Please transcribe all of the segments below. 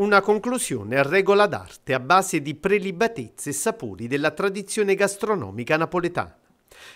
Una conclusione a regola d'arte a base di prelibatezze e sapori della tradizione gastronomica napoletana.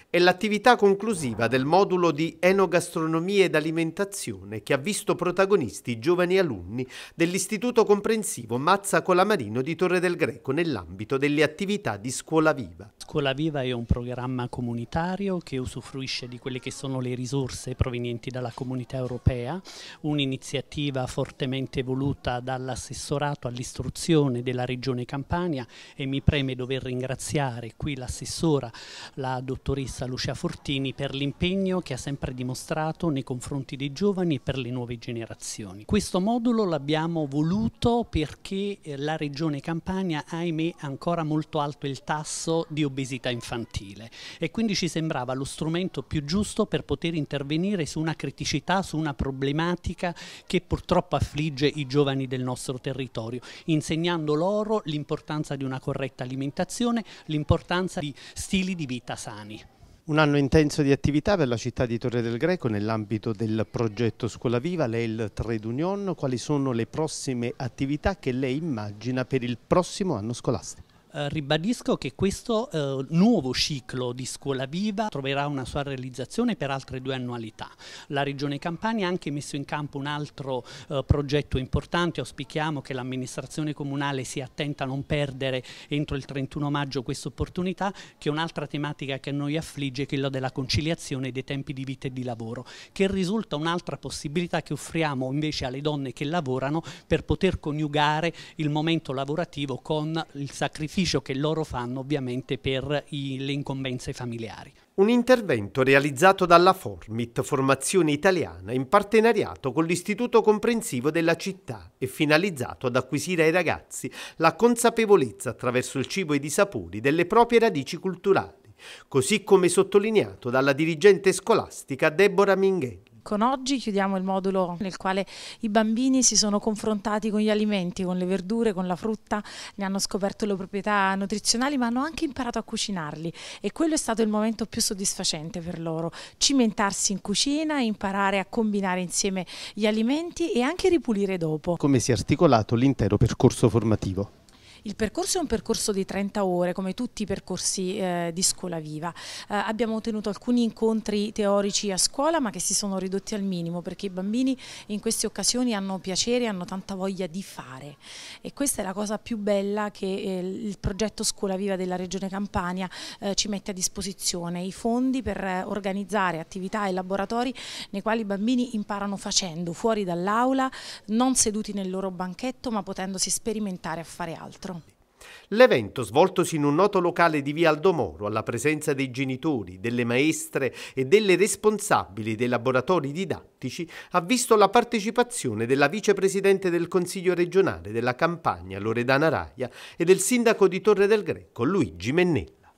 È l'attività conclusiva del modulo di Enogastronomia ed Alimentazione che ha visto protagonisti i giovani alunni dell'Istituto Comprensivo Mazza Colamarino di Torre del Greco nell'ambito delle attività di scuola viva. Scuola Viva è un programma comunitario che usufruisce di quelle che sono le risorse provenienti dalla comunità europea, un'iniziativa fortemente voluta dall'assessorato all'istruzione della regione Campania e mi preme dover ringraziare qui l'assessora, la dottoressa Lucia Fortini per l'impegno che ha sempre dimostrato nei confronti dei giovani e per le nuove generazioni. Questo modulo l'abbiamo voluto perché la regione Campania ahimè ancora molto alto il tasso di obesità dell'obesità infantile e quindi ci sembrava lo strumento più giusto per poter intervenire su una criticità, su una problematica che purtroppo affligge i giovani del nostro territorio, insegnando loro l'importanza di una corretta alimentazione, l'importanza di stili di vita sani. Un anno intenso di attività per la città di Torre del Greco nell'ambito del progetto Scuola Viva, lei il Trade Union, quali sono le prossime attività che lei immagina per il prossimo anno scolastico? Eh, ribadisco che questo eh, nuovo ciclo di scuola viva troverà una sua realizzazione per altre due annualità. La Regione Campania ha anche messo in campo un altro eh, progetto importante, auspichiamo che l'amministrazione comunale sia attenta a non perdere entro il 31 maggio questa opportunità, che è un'altra tematica che a noi affligge, quella della conciliazione dei tempi di vita e di lavoro, che risulta un'altra possibilità che offriamo invece alle donne che lavorano per poter coniugare il momento lavorativo con il sacrificio sacrificio che loro fanno ovviamente per i, le incombenze familiari. Un intervento realizzato dalla Formit, Formazione Italiana, in partenariato con l'Istituto Comprensivo della città e finalizzato ad acquisire ai ragazzi la consapevolezza attraverso il cibo e i sapori delle proprie radici culturali, così come sottolineato dalla dirigente scolastica Deborah Minghetti. Con oggi chiudiamo il modulo nel quale i bambini si sono confrontati con gli alimenti, con le verdure, con la frutta, ne hanno scoperto le proprietà nutrizionali ma hanno anche imparato a cucinarli e quello è stato il momento più soddisfacente per loro, cimentarsi in cucina, imparare a combinare insieme gli alimenti e anche ripulire dopo. Come si è articolato l'intero percorso formativo? Il percorso è un percorso di 30 ore, come tutti i percorsi eh, di scuola viva. Eh, abbiamo tenuto alcuni incontri teorici a scuola, ma che si sono ridotti al minimo, perché i bambini in queste occasioni hanno piacere, hanno tanta voglia di fare. E questa è la cosa più bella che eh, il progetto Scuola Viva della Regione Campania eh, ci mette a disposizione, i fondi per eh, organizzare attività e laboratori nei quali i bambini imparano facendo, fuori dall'aula, non seduti nel loro banchetto, ma potendosi sperimentare a fare altro. L'evento, svoltosi in un noto locale di via Aldomoro, alla presenza dei genitori, delle maestre e delle responsabili dei laboratori didattici, ha visto la partecipazione della vicepresidente del Consiglio regionale della Campania, Loredana Raia, e del sindaco di Torre del Greco, Luigi Mennella.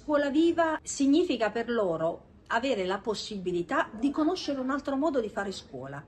Scuola viva significa per loro avere la possibilità di conoscere un altro modo di fare scuola,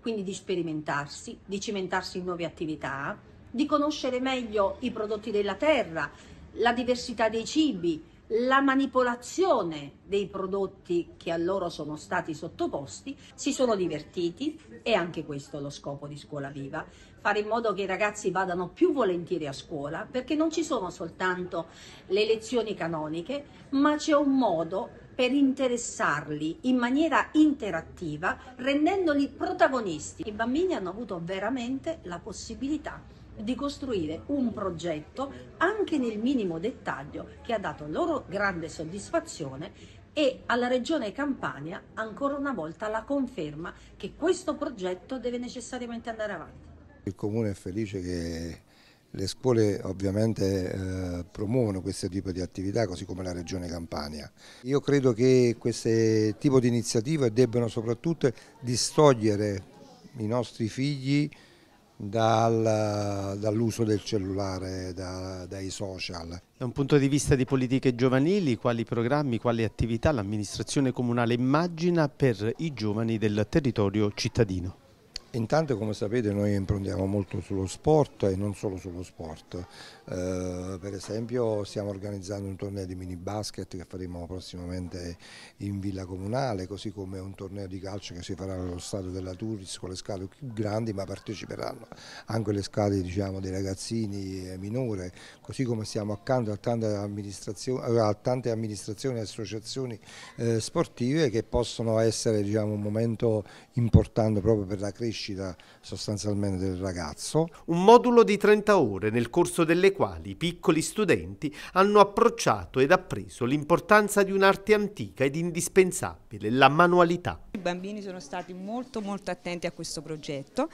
quindi di sperimentarsi, di cimentarsi in nuove attività, di conoscere meglio i prodotti della terra, la diversità dei cibi, la manipolazione dei prodotti che a loro sono stati sottoposti, si sono divertiti e anche questo è lo scopo di Scuola Viva, fare in modo che i ragazzi vadano più volentieri a scuola perché non ci sono soltanto le lezioni canoniche, ma c'è un modo per interessarli in maniera interattiva, rendendoli protagonisti. I bambini hanno avuto veramente la possibilità di costruire un progetto anche nel minimo dettaglio che ha dato loro grande soddisfazione e alla Regione Campania ancora una volta la conferma che questo progetto deve necessariamente andare avanti. Il Comune è felice che le scuole ovviamente eh, promuovono questo tipo di attività così come la Regione Campania. Io credo che questo tipo di iniziative debbano soprattutto distogliere i nostri figli dal, dall'uso del cellulare, da, dai social. Da un punto di vista di politiche giovanili, quali programmi, quali attività l'amministrazione comunale immagina per i giovani del territorio cittadino? Intanto come sapete noi improntiamo molto sullo sport e non solo sullo sport, eh, per esempio stiamo organizzando un torneo di mini basket che faremo prossimamente in Villa Comunale, così come un torneo di calcio che si farà allo stato della Turis con le scale più grandi ma parteciperanno anche le scale diciamo, dei ragazzini minore, così come stiamo accanto a tante amministrazioni, eh, a tante amministrazioni e associazioni eh, sportive che possono essere diciamo, un momento importante proprio per la crescita crescita sostanzialmente del ragazzo. Un modulo di 30 ore nel corso delle quali i piccoli studenti hanno approcciato ed appreso l'importanza di un'arte antica ed indispensabile, la manualità. I bambini sono stati molto molto attenti a questo progetto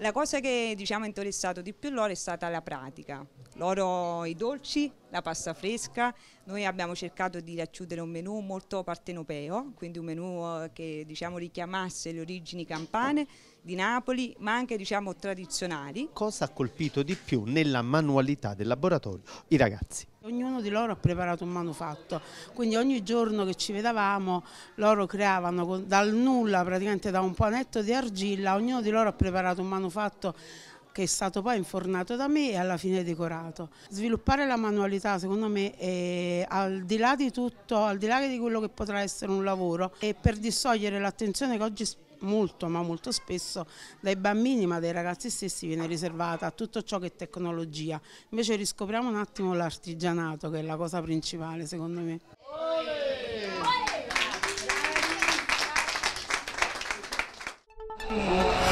la cosa che diciamo, ha interessato di più loro è stata la pratica. Loro i dolci, la pasta fresca, noi abbiamo cercato di racchiudere un menù molto partenopeo, quindi un menù eh, che diciamo, richiamasse le origini campane di Napoli, ma anche diciamo, tradizionali. Cosa ha colpito di più nella manualità del laboratorio i ragazzi? Ognuno di loro ha preparato un manufatto, quindi ogni giorno che ci vedavamo loro creavano dal nulla, praticamente da un panetto di argilla, ognuno di loro ha preparato un manufatto che è stato poi infornato da me e alla fine decorato. Sviluppare la manualità secondo me è al di là di tutto, al di là di quello che potrà essere un lavoro e per distogliere l'attenzione che oggi molto ma molto spesso dai bambini ma dai ragazzi stessi viene riservata a tutto ciò che è tecnologia. Invece riscopriamo un attimo l'artigianato che è la cosa principale secondo me. Olè! Olè!